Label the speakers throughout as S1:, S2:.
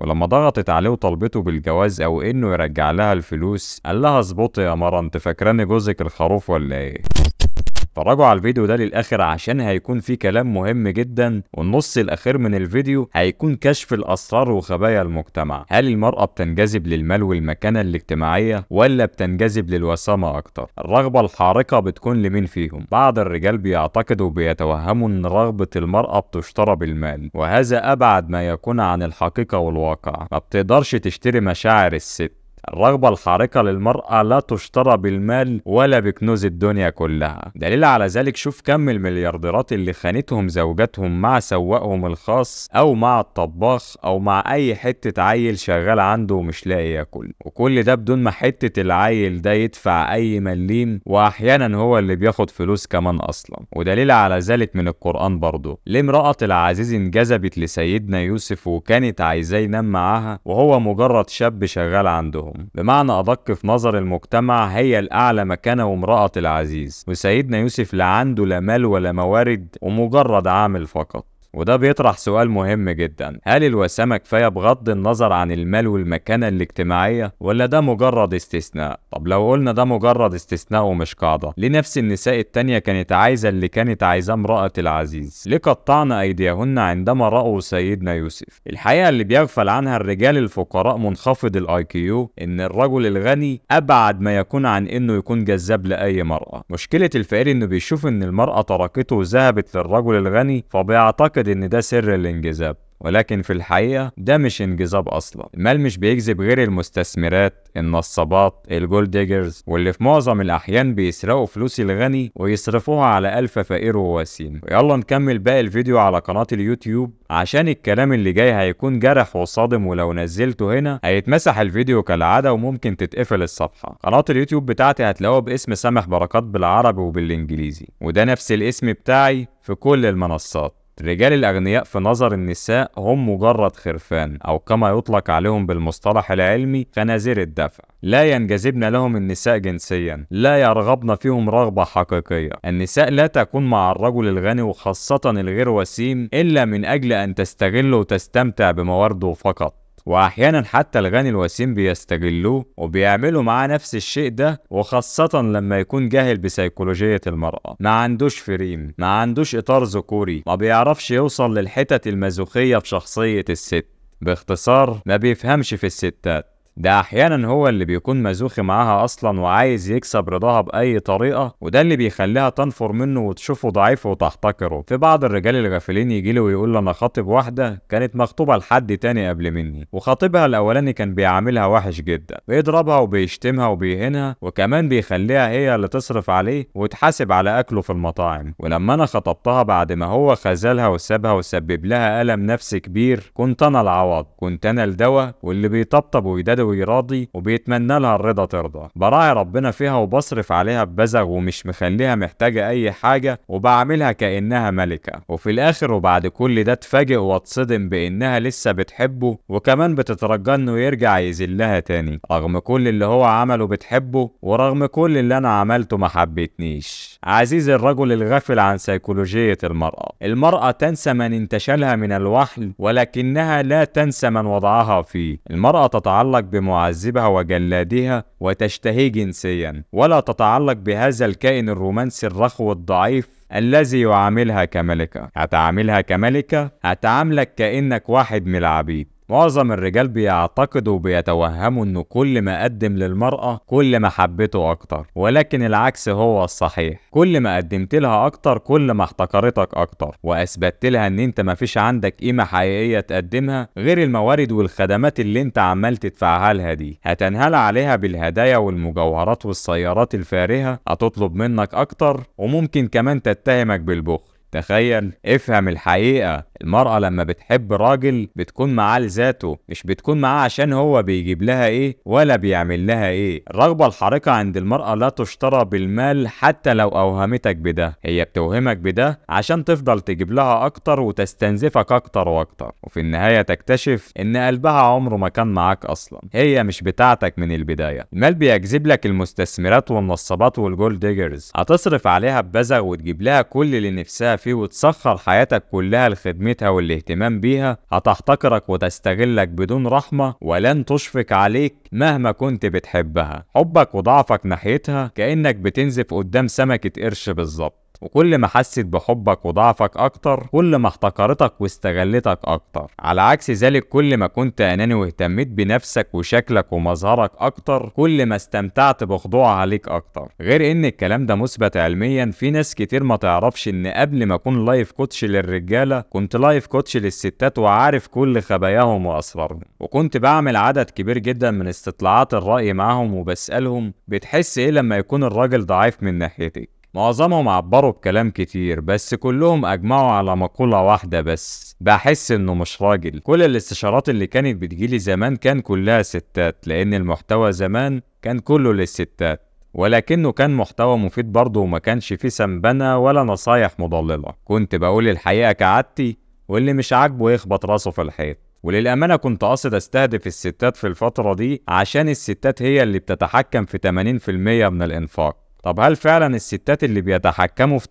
S1: ولما ضغطت عليه وطلبته بالجواز او انه يرجع لها الفلوس قال لها اظبطي يا مرة انت فاكراني جوزك الخروف ولا ايه اتفرجوا على الفيديو ده للاخر عشان هيكون فيه كلام مهم جدا والنص الاخير من الفيديو هيكون كشف الاسرار وخبايا المجتمع هل المرأة بتنجذب للمال والمكانة الاجتماعية ولا بتنجذب للوسامة اكتر الرغبة الحارقة بتكون لمين فيهم بعض الرجال بيعتقدوا وبيتوهموا ان رغبة المرأة بتشترى بالمال وهذا ابعد ما يكون عن الحقيقة والواقع ما بتقدرش تشتري مشاعر الست الرغبة الخارقة للمرأة لا تشترى بالمال ولا بكنوز الدنيا كلها دليل على ذلك شوف كم المليارديرات اللي خانتهم زوجاتهم مع سواقهم الخاص أو مع الطباخ أو مع أي حتة عيل شغال عنده ومش لاقي ياكل وكل ده بدون ما حتة العيل ده يدفع أي مليم وأحيانا هو اللي بياخد فلوس كمان أصلا ودليل على ذلك من القرآن برضه ليه امرأة العزيز انجذبت لسيدنا يوسف وكانت عايزاه ينام معاها وهو مجرد شاب شغال عندهم أعلاهم بمعنى أدق في نظر المجتمع هي الأعلى مكانة وامرأة العزيز وسيدنا يوسف لا عنده لا مال ولا موارد ومجرد عامل فقط وده بيطرح سؤال مهم جدا هل الوسامة كفاية بغض النظر عن المال والمكانة الاجتماعية ولا ده مجرد استثناء طب لو قلنا ده مجرد استثناء ومش قاعدة ليه نفس النساء التانية كانت عايزة اللي كانت عايزاه امرأة العزيز ليه أيديهن عندما رأوا سيدنا يوسف الحقيقة اللي بيغفل عنها الرجال الفقراء منخفض الاي كيو ان الرجل الغني ابعد ما يكون عن انه يكون جذاب لاي مرأة مشكلة الفقير انه بيشوف ان المرأة تركته ذهبت للرجل الغني فبيعتقد بيعتقد ان ده سر الانجذاب ولكن في الحقيقة ده مش انجذاب أصلا المال مش بيجذب غير المستثمرات النصابات الجولد ديجرز واللي في معظم الأحيان بيسرقوا فلوس الغني ويصرفوها على ألف فقير ووسيم ويلا نكمل باقي الفيديو على قناة اليوتيوب عشان الكلام اللي جاي هيكون جرح وصادم ولو نزلته هنا هيتمسح الفيديو كالعادة وممكن تتقفل الصفحة قناة اليوتيوب بتاعتي هتلاقوها باسم سامح بركات بالعربي وبالإنجليزي وده نفس الاسم بتاعي في كل المنصات الرجال الأغنياء في نظر النساء هم مجرد خرفان أو كما يطلق عليهم بالمصطلح العلمي خنازير الدفع لا ينجذبن لهم النساء جنسيا لا يرغبن فيهم رغبة حقيقية النساء لا تكون مع الرجل الغني وخاصة الغير وسيم إلا من أجل أن تستغل وتستمتع بموارده فقط وأحيانا حتى الغني الوسيم بيستغلوه وبيعملوا معاه نفس الشيء ده وخاصة لما يكون جاهل بسيكولوجية المرأة ما عندوش فريم ما عندوش إطار ذكوري ما بيعرفش يوصل للحتت المازوخية في شخصية الست باختصار ما بيفهمش في الستات ده احيانا هو اللي بيكون مزوخي معاها اصلا وعايز يكسب رضاها باي طريقه وده اللي بيخليها تنفر منه وتشوفه ضعيف وتحتقره في بعض الرجال الغافلين يجي له ويقول انا خاطب واحده كانت مخطوبه لحد تاني قبل مني وخاطبها الاولاني كان بيعاملها وحش جدا بيضربها وبيشتمها وبيهينها وكمان بيخليها هي اللي تصرف عليه وتحاسب على اكله في المطاعم ولما انا خطبتها بعد ما هو خذلها وسابها وسبب لها الم نفسي كبير كنت انا العوض كنت انا الدواء واللي بيطبطب ويدادو ناوي راضي وبيتمنى لها الرضا ترضى براعي ربنا فيها وبصرف عليها ببزغ ومش مخليها محتاجة أي حاجة وبعاملها كأنها ملكة وفي الآخر وبعد كل ده اتفاجئ واتصدم بإنها لسه بتحبه وكمان بتترجى إنه يرجع يذلها تاني رغم كل اللي هو عمله بتحبه ورغم كل اللي أنا عملته ما حبتنيش عزيز الرجل الغافل عن سيكولوجية المرأة المرأة تنسى من انتشلها من الوحل ولكنها لا تنسى من وضعها فيه المرأة تتعلق بمعذبها وجلادها وتشتهيه جنسيا ولا تتعلق بهذا الكائن الرومانسي الرخو الضعيف الذي يعاملها كملكة هتعاملها كملكة هتعاملك كأنك واحد من العبيد معظم الرجال بيعتقدوا وبيتوهموا انه كل ما قدم للمرأة كل ما حبته اكتر ولكن العكس هو الصحيح كل ما قدمت لها اكتر كل ما احتقرتك اكتر واثبتت لها ان انت مفيش عندك قيمة حقيقية تقدمها غير الموارد والخدمات اللي انت عمال تدفعها لها دي هتنهال عليها بالهدايا والمجوهرات والسيارات الفارهة هتطلب منك اكتر وممكن كمان تتهمك بالبخل تخيل افهم الحقيقة المرأة لما بتحب راجل بتكون معاه لذاته مش بتكون معاه عشان هو بيجيب لها ايه ولا بيعمل لها ايه الرغبة الحارقة عند المرأة لا تشترى بالمال حتى لو اوهمتك بده هي بتوهمك بده عشان تفضل تجيب لها اكتر وتستنزفك اكتر واكتر وفي النهاية تكتشف ان قلبها عمره ما كان معاك اصلا هي مش بتاعتك من البداية المال بيجذب لك المستثمرات والنصابات والجولد ديجرز هتصرف عليها ببزغ وتجيب لها كل اللي نفسها فيه وتسخر حياتك كلها لخدمتها قيمتها والاهتمام بيها هتحتقرك وتستغلك بدون رحمة ولن تشفق عليك مهما كنت بتحبها حبك وضعفك ناحيتها كأنك بتنزف قدام سمكة قرش بالظبط وكل ما حست بحبك وضعفك أكتر كل ما احتقرتك واستغلتك أكتر على عكس ذلك كل ما كنت أناني واهتميت بنفسك وشكلك ومظهرك أكتر كل ما استمتعت بخضوعها عليك أكتر غير إن الكلام ده مثبت علميا في ناس كتير ما تعرفش إن قبل ما أكون لايف كوتش للرجالة كنت لايف كوتش للستات وعارف كل خباياهم وأسرارهم وكنت بعمل عدد كبير جدا من استطلاعات الرأي معاهم وبسألهم بتحس إيه لما يكون الراجل ضعيف من ناحيتك معظمهم عبروا بكلام كتير بس كلهم أجمعوا على مقولة واحدة بس بحس إنه مش راجل كل الاستشارات اللي كانت بتجيلي زمان كان كلها ستات لأن المحتوى زمان كان كله للستات ولكنه كان محتوى مفيد برضه وما كانش فيه سنبنة ولا نصايح مضللة كنت بقول الحقيقة كعادتي واللي مش عاجبه يخبط راسه في الحيط وللأمانة كنت قاصد أستهدف الستات في الفترة دي عشان الستات هي اللي بتتحكم في 80% من الإنفاق طب هل فعلا الستات اللي بيتحكموا في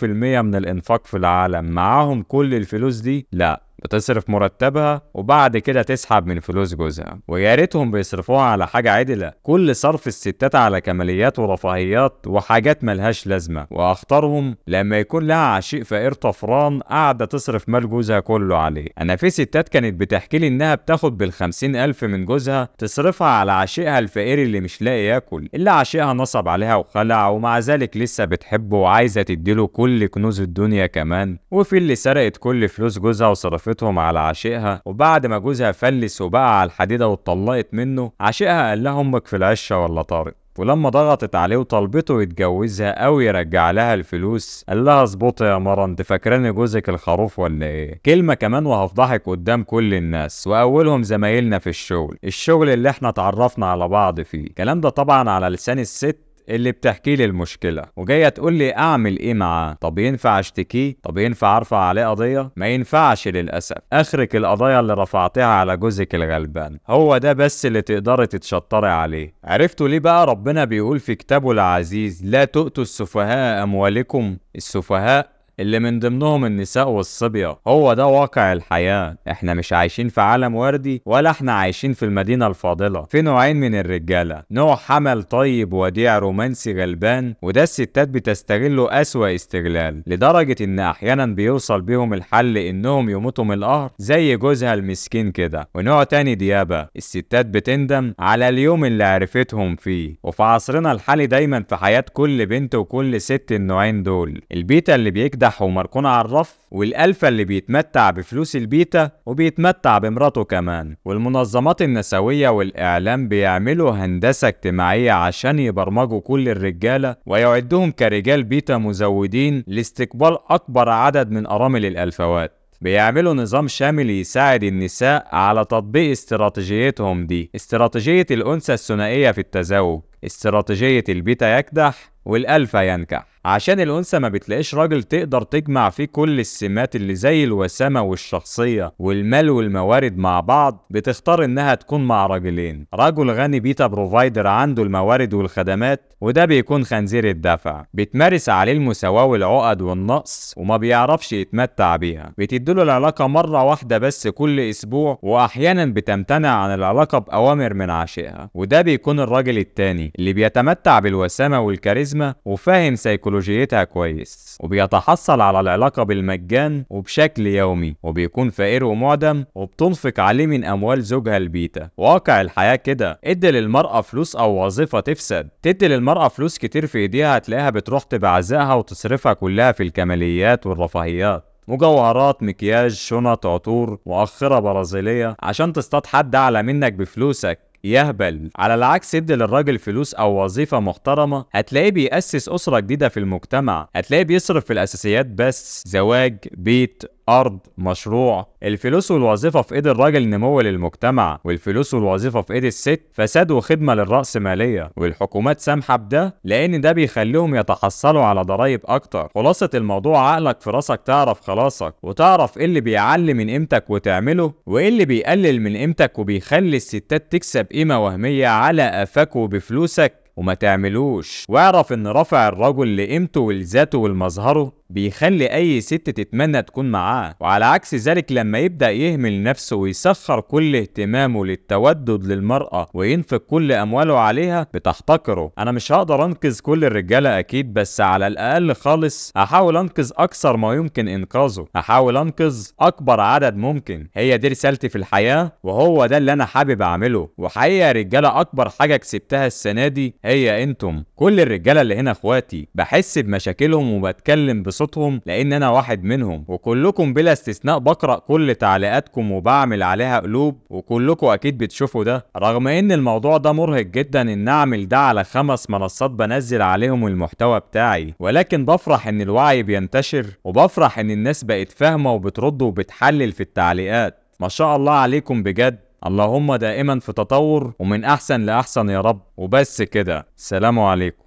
S1: 80% من الإنفاق في العالم معاهم كل الفلوس دي؟ لأ وتصرف مرتبها وبعد كده تسحب من فلوس جوزها ويا ريتهم بيصرفوها على حاجة عدلة كل صرف الستات على كماليات ورفاهيات وحاجات ملهاش لازمة وأخطرهم لما يكون لها عشيق فقير طفران قاعدة تصرف مال جوزها كله عليه أنا في ستات كانت بتحكي لي إنها بتاخد بال ألف من جوزها تصرفها على عشيقها الفقير اللي مش لاقي ياكل اللي عشيقها نصب عليها وخلع ومع ذلك لسه بتحبه وعايزة تديله كل كنوز الدنيا كمان وفي اللي سرقت كل فلوس جوزها وصرفته صاحبتهم على عشيقها وبعد ما جوزها فلس وبقى على الحديدة واتطلقت منه عشيقها قال لها أمك في العشة ولا طارق ولما ضغطت عليه وطلبته يتجوزها او يرجع لها الفلوس قال لها اظبطي يا مرن انت فاكراني جوزك الخروف ولا ايه كلمه كمان وهفضحك قدام كل الناس واولهم زمايلنا في الشغل الشغل اللي احنا اتعرفنا على بعض فيه الكلام ده طبعا على لسان الست اللي بتحكي لي المشكله وجايه تقول لي اعمل ايه معاه طب ينفع اشتكيه طب ينفع ارفع عليه قضيه ما ينفعش للاسف اخرك القضايا اللي رفعتها على جوزك الغلبان هو ده بس اللي تقدري تتشطري عليه عرفتوا ليه بقى ربنا بيقول في كتابه العزيز لا تؤتوا السفهاء اموالكم السفهاء اللي من ضمنهم النساء والصبية هو ده واقع الحياة احنا مش عايشين في عالم وردي ولا احنا عايشين في المدينة الفاضلة في نوعين من الرجالة نوع حمل طيب وديع رومانسي غلبان وده الستات بتستغله أسوأ استغلال لدرجة ان احيانا بيوصل بيهم الحل انهم يموتوا من القهر زي جوزها المسكين كده ونوع تاني ديابة الستات بتندم على اليوم اللي عرفتهم فيه وفي عصرنا الحالي دايما في حياة كل بنت وكل ست النوعين دول البيتا اللي بيكدب بيفتحوا مركون على الرف والألفة اللي بيتمتع بفلوس البيتا وبيتمتع بمراته كمان والمنظمات النسوية والإعلام بيعملوا هندسة اجتماعية عشان يبرمجوا كل الرجالة ويعدهم كرجال بيتا مزودين لاستقبال أكبر عدد من أرامل الألفوات بيعملوا نظام شامل يساعد النساء على تطبيق استراتيجيتهم دي استراتيجية الأنثى الثنائية في التزاوج استراتيجية البيتا يكدح والألفا ينكح عشان الأنثى ما بتلاقيش راجل تقدر تجمع فيه كل السمات اللي زي الوسامة والشخصية والمال والموارد مع بعض بتختار إنها تكون مع راجلين رجل غني بيتا بروفايدر عنده الموارد والخدمات وده بيكون خنزير الدفع بتمارس عليه المساواة والعقد والنقص وما بيعرفش يتمتع بيها بتديله العلاقة مرة واحدة بس كل أسبوع وأحيانا بتمتنع عن العلاقة بأوامر من عاشقها وده بيكون الراجل التاني اللي بيتمتع بالوسامة والكاريزما وفاهم سيكولوجيا تكنولوجيتها كويس وبيتحصل على العلاقة بالمجان وبشكل يومي وبيكون فقير ومعدم وبتنفق عليه من أموال زوجها البيتا واقع الحياة كده ادي للمرأة فلوس أو وظيفة تفسد تدي للمرأة فلوس كتير في ايديها هتلاقيها بتروح تبعزقها وتصرفها كلها في الكماليات والرفاهيات مجوهرات مكياج شنط عطور مؤخرة برازيلية عشان تصطاد حد أعلى منك بفلوسك يهبل على العكس ادي للراجل فلوس او وظيفه محترمه هتلاقيه بيأسس اسره جديده في المجتمع هتلاقيه بيصرف في الاساسيات بس زواج بيت أرض مشروع الفلوس والوظيفة في إيد الراجل نمو للمجتمع والفلوس والوظيفة في إيد الست فساد وخدمة للرأسمالية والحكومات سامحة بده لأن ده بيخليهم يتحصلوا على ضرايب أكتر خلاصة الموضوع عقلك في راسك تعرف خلاصك وتعرف إيه اللي بيعلي من قيمتك وتعمله وإيه اللي بيقلل من قيمتك وبيخلي الستات تكسب قيمة وهمية على قفاك وبفلوسك وما تعملوش واعرف ان رفع الرجل لقيمته ولذاته ولمظهره بيخلي أي ست تتمنى تكون معاه وعلى عكس ذلك لما يبدأ يهمل نفسه ويسخر كل اهتمامه للتودد للمرأة وينفق كل أمواله عليها بتحتقره أنا مش هقدر أنقذ كل الرجالة أكيد بس على الأقل خالص هحاول أنقذ أكثر ما يمكن إنقاذه هحاول أنقذ أكبر عدد ممكن هي دي رسالتي في الحياة وهو ده اللي أنا حابب أعمله وحقيقة يا رجالة أكبر حاجة كسبتها السنة دي هي أنتم كل الرجالة اللي هنا إخواتي بحس بمشاكلهم وبتكلم بس بصوتهم لان انا واحد منهم وكلكم بلا استثناء بقرا كل تعليقاتكم وبعمل عليها قلوب وكلكم اكيد بتشوفوا ده رغم ان الموضوع ده مرهق جدا ان اعمل ده على خمس منصات بنزل عليهم المحتوى بتاعي ولكن بفرح ان الوعي بينتشر وبفرح ان الناس بقت فاهمه وبترد وبتحلل في التعليقات ما شاء الله عليكم بجد اللهم دائما في تطور ومن احسن لاحسن يا رب وبس كده سلام عليكم